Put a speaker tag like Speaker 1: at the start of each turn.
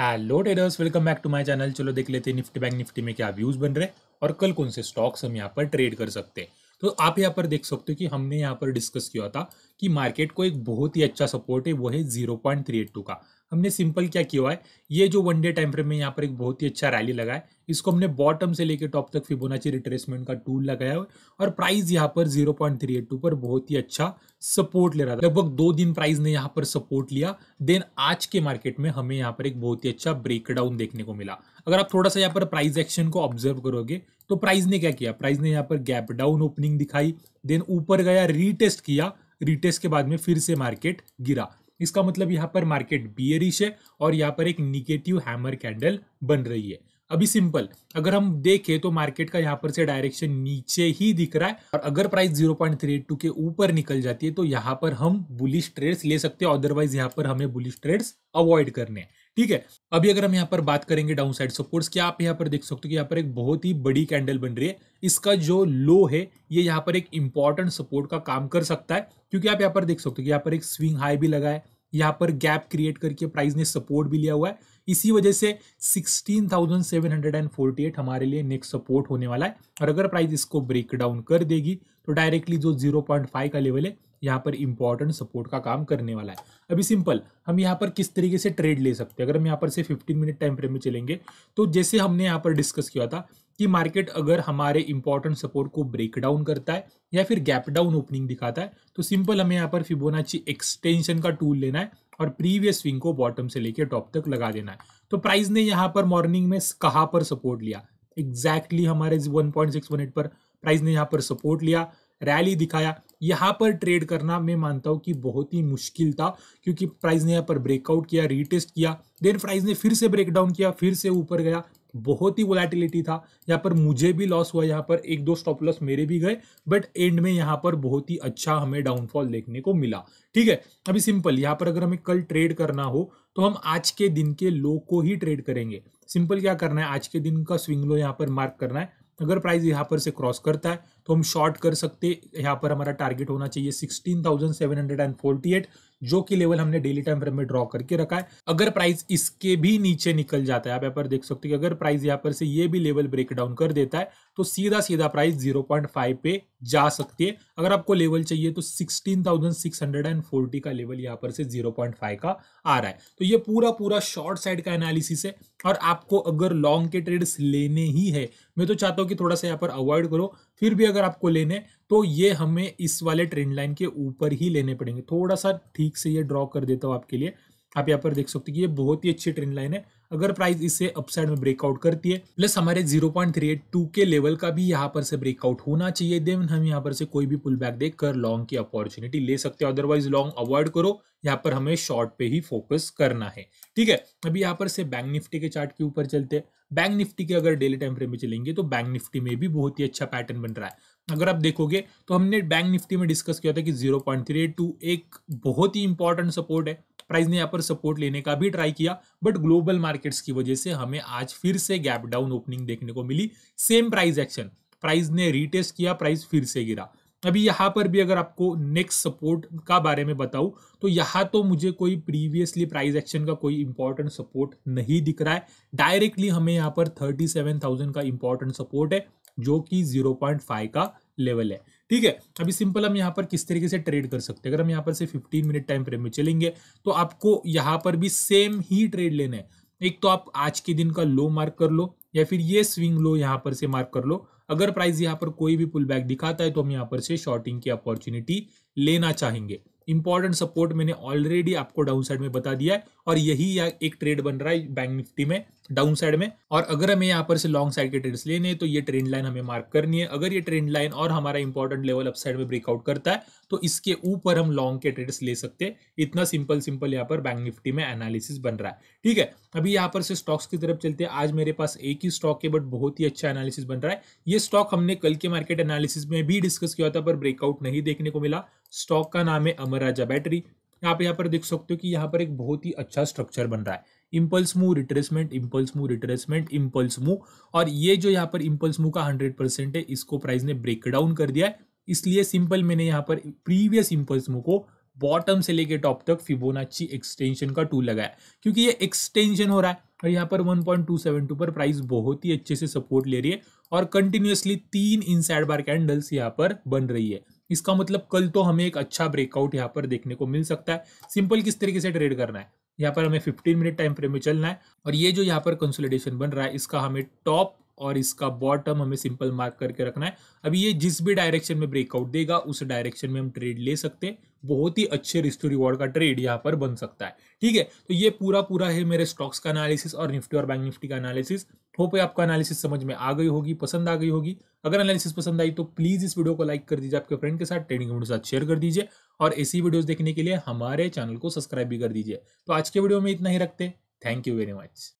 Speaker 1: hello traders welcome back to my channel चलो देख लेते हैं निफ्टी बैंक निफ्टी में क्या व्यूज बन रहे हैं और कल कौन से स्टॉक्स हम यहाँ पर ट्रेड कर सकते हैं तो आप यहाँ पर देख सकते हो कि हमने यहाँ पर डिस्कस किया था कि मार्केट को एक बहुत ही अच्छा सपोर्ट है वो है zero point three eight two का हमने सिंपल क्या किया है ये जो वन डे टाइम फ्रेम में यहाँ पर एक बहुत ही अच्छा रैली लगा है इसको हमने बॉटम से लेकर टॉप तक फिबोनाची रिट्रेसमेंट का टूल लगाया है और प्राइस यहाँ पर zero point three eight two पर बहुत ही अच्छा सपोर्ट ले रहा था लगभग दो दिन प्राइस ने यहाँ पर सपोर्ट लिया देन आज के मार्केट में हमें यहाँ पर एक बहुत ही अच्छा ब्रेकडाउन देखने को मिला अगर आप थोड़ा सा यहाँ पर प्राइस एक्शन को ऑब्जर्व करोगे तो प्राइस ने क्या किया प्राइस ने यहाँ पर गैप डाउन ओपनिंग दिखाई देन ऊपर गया रीटेस्ट किया रीटेस्ट के बाद में फिर से मार्केट गिरा इसका मतलब यहाँ पर मार्केट बियरिश है और यहाँ पर एक निगेटिव हैमर कैंडल बन रही है अभी सिंपल अगर हम देखें तो मार्केट का यहाँ पर से डायरेक्शन नीचे ही दिख रहा है और अगर प्राइस 0.382 के ऊपर निकल जाती है तो यहाँ पर हम बुलिश ट्रेड्स ले सकते हैं अदरवाइज यहाँ पर हमें बुलिश ट्रेड्स अवॉइड करने हैं ठीक है अभी अगर हम यहाँ पर बात करेंगे डाउन साइड सपोर्ट्स की आप यहाँ पर देख सकते हो कि यहाँ पर एक बहुत ही बड़ी कैंडल बन रही है इसका जो लो है ये यहाँ पर एक इंपॉर्टेंट सपोर्ट का काम कर सकता है क्योंकि आप यहाँ पर देख सकते हो कि यहाँ पर एक स्विंग हाई भी लगा है यहाँ पर गैप क्रिएट करके प्राइस ने सपोर्ट भी लिया हुआ है इसी वजह से 16,748 हमारे लिए नेक्स्ट सपोर्ट होने वाला है और अगर प्राइस इसको ब्रेक डाउन कर देगी तो डायरेक्टली जो 0.5 का लेवल है यहाँ पर इंपॉर्टेंट सपोर्ट का काम करने वाला है अभी सिंपल हम यहाँ पर किस तरीके से ट्रेड ले सकते हैं अगर हम यहाँ पर से 15 मिनट टाइम फ्रेम में चलेंगे तो जैसे हमने यहाँ पर डिस्कस किया था कि मार्केट अगर हमारे इंपॉर्टेंट सपोर्ट को ब्रेक डाउन करता है या फिर गैप डाउन ओपनिंग दिखाता है तो सिंपल हमें यहाँ पर फिबोनाची एक्सटेंशन का टूल लेना है और प्रीवियस स्विंग को बॉटम से लेकर टॉप तक लगा देना है तो प्राइस ने यहाँ पर मॉर्निंग में कहाँ पर सपोर्ट लिया एग्जैक्टली exactly हमारे 1.618 पर प्राइस ने यहाँ पर सपोर्ट लिया रैली दिखाया यहाँ पर ट्रेड करना मैं मानता हूँ कि बहुत ही मुश्किल था क्योंकि प्राइस ने यहाँ पर ब्रेकआउट किया रीटेस्ट किया देन प्राइस ने फिर से ब्रेकडाउन किया फिर से ऊपर गया बहुत ही वोलाटिलिटी था यहाँ पर मुझे भी लॉस हुआ यहाँ पर एक दो स्टॉप लॉस मेरे भी गए बट एंड में यहाँ पर बहुत ही अच्छा हमें डाउनफॉल देखने को मिला ठीक है अभी सिंपल यहाँ पर अगर हमें कल ट्रेड करना हो तो हम आज के दिन के लो को ही ट्रेड करेंगे सिंपल क्या करना है आज के दिन का स्विंग लो यहाँ पर मार्क करना है अगर प्राइस यहाँ पर से क्रॉस करता है तो हम शॉर्ट कर सकते यहाँ पर हमारा टारगेट होना चाहिए sixteen thousand seven hundred and forty eight जो कि लेवल हमने डेली टाइम फ्रेम में ड्रॉ करके रखा है अगर प्राइस इसके भी नीचे निकल जाता है आप यहाँ पर देख सकते हैं कि अगर प्राइस यहाँ पर से ये भी लेवल ब्रेक डाउन कर देता है तो सीधा सीधा प्राइस 0.5 पे जा सकती है अगर आपको लेवल चाहिए तो 16,640 का लेवल यहाँ पर से 0.5 का आ रहा है तो ये पूरा पूरा शॉर्ट साइड का एनालिसिस है और आपको अगर लॉन्ग के ट्रेड्स लेने ही है मैं तो चाहता हूँ कि थोड़ा सा यहाँ पर अवॉइड करो फिर भी अगर आपको लेने तो ये हमें इस वाले ट्रेंड लाइन के ऊपर ही लेने पड़ेंगे थोड़ा सा ठीक से ये ड्रॉ कर देता हूँ आपके लिए आप यहाँ पर देख सकते हो कि ये बहुत ही अच्छी ट्रेंड लाइन है अगर प्राइस इसे अपसाइड में ब्रेकआउट करती है प्लस हमारे 0.382 के लेवल का भी यहाँ पर से ब्रेकआउट होना चाहिए देन हम यहाँ पर से कोई भी पुल बैक देख कर लॉन्ग की अपॉर्चुनिटी ले सकते हैं अदरवाइज लॉन्ग अवॉइड करो यहाँ पर हमें शॉर्ट पे ही फोकस करना है ठीक है अभी यहाँ पर से बैंक निफ्टी के चार्ट के ऊपर चलते हैं बैंक निफ्टी के अगर डेली टाइम फ्रेम में चलेंगे तो बैंक निफ्टी में भी बहुत ही अच्छा पैटर्न बन रहा है अगर आप देखोगे तो हमने बैंक निफ्टी में डिस्कस किया था कि 0.382 एक बहुत ही इंपॉर्टेंट सपोर्ट है प्राइस ने यहाँ पर सपोर्ट लेने का भी ट्राई किया बट ग्लोबल मार्केट्स की वजह से हमें आज फिर से गैप डाउन ओपनिंग देखने को मिली सेम प्राइस एक्शन प्राइस ने रिटेस्ट किया प्राइस फिर से गिरा अभी यहाँ पर भी अगर आपको नेक्स्ट सपोर्ट का बारे में बताऊँ तो यहाँ तो मुझे कोई प्रीवियसली प्राइस एक्शन का कोई इंपॉर्टेंट सपोर्ट नहीं दिख रहा है डायरेक्टली हमें यहाँ पर थर्टी का इंपॉर्टेंट सपोर्ट है जो कि जीरो का लेवल है ठीक है अभी सिंपल हम यहाँ पर किस तरीके से ट्रेड कर सकते हैं अगर हम यहाँ पर से 15 मिनट टाइम फ्रेम में चलेंगे तो आपको यहाँ पर भी सेम ही ट्रेड लेना है एक तो आप आज के दिन का लो मार्क कर लो या फिर ये स्विंग लो यहाँ पर से मार्क कर लो अगर प्राइस यहाँ पर कोई भी पुल बैक दिखाता है तो हम यहाँ पर से शॉर्टिंग की अपॉर्चुनिटी लेना चाहेंगे इंपॉर्टेंट सपोर्ट मैंने ऑलरेडी आपको डाउन साइड में बता दिया है और यही या एक ट्रेड बन रहा है बैंक निफ्टी में डाउन साइड में और अगर हमें यहाँ पर से लॉन्ग साइड के ट्रेड्स लेने हैं तो ये ट्रेंड लाइन हमें मार्क करनी है अगर ये ट्रेंड लाइन और हमारा इंपॉर्टेंट लेवल अपसाइड में ब्रेकआउट करता है तो इसके ऊपर हम लॉन्ग के ट्रेड्स ले सकते हैं इतना सिंपल सिंपल यहाँ पर बैंक निफ्टी में एनालिसिस बन रहा है ठीक है अभी यहाँ पर से स्टॉक्स की तरफ चलते हैं आज मेरे पास एक ही स्टॉक है बट बहुत ही अच्छा एनालिसिस बन रहा है ये स्टॉक हमने कल के मार्केट एनालिसिस में भी डिस्कस किया था पर ब्रेकआउट नहीं देखने को मिला स्टॉक का नाम है अमर राजा बैटरी आप यहाँ पर देख सकते हो कि यहाँ पर एक बहुत ही अच्छा स्ट्रक्चर बन रहा है impulse move retracement impulse move retracement impulse move और ये जो यहाँ पर इम्पल्स मूव का हंड्रेड परसेंट है इसको प्राइस ने ब्रेक डाउन कर दिया है इसलिए सिंपल मैंने यहाँ पर प्रीवियस इम्पल्स मूव को बॉटम से लेके टॉप तक फिबोनाची एक्सटेंशन का टूल लगाया क्योंकि ये एक्सटेंशन हो रहा है और यहाँ पर 1.272 पर प्राइस बहुत ही अच्छे से सपोर्ट ले रही है और कंटिन्यूसली तीन इनसाइड बार कैंडल्स यहाँ पर बन रही है इसका मतलब कल तो हमें एक अच्छा ब्रेकआउट यहाँ पर देखने को मिल सकता है सिंपल किस तरीके से ट्रेड करना है यहाँ पर हमें 15 मिनट टाइम फ्रेम में चलना है और ये जो यहाँ पर कंसोलिडेशन बन रहा है इसका हमें टॉप और इसका बॉटम हमें सिंपल मार्क करके रखना है अभी ये जिस भी डायरेक्शन में ब्रेकआउट देगा उस डायरेक्शन में हम ट्रेड ले सकते हैं बहुत ही अच्छे रिस्क टू रिवॉर्ड का ट्रेड यहाँ पर बन सकता है ठीक है तो ये पूरा पूरा है मेरे स्टॉक्स का एनालिसिस और निफ्टी और बैंक निफ्टी का एनालिसिस होप आपका एनालिसिस समझ में आ गई होगी पसंद आ गई होगी अगर एनालिसिस पसंद आई तो प्लीज़ इस वीडियो को लाइक कर दीजिए आपके फ्रेंड के साथ ट्रेडिंग के साथ शेयर कर दीजिए और ऐसी वीडियो देखने के लिए हमारे चैनल को सब्सक्राइब भी कर दीजिए तो आज के वीडियो में इतना ही रखते थैंक यू वेरी मच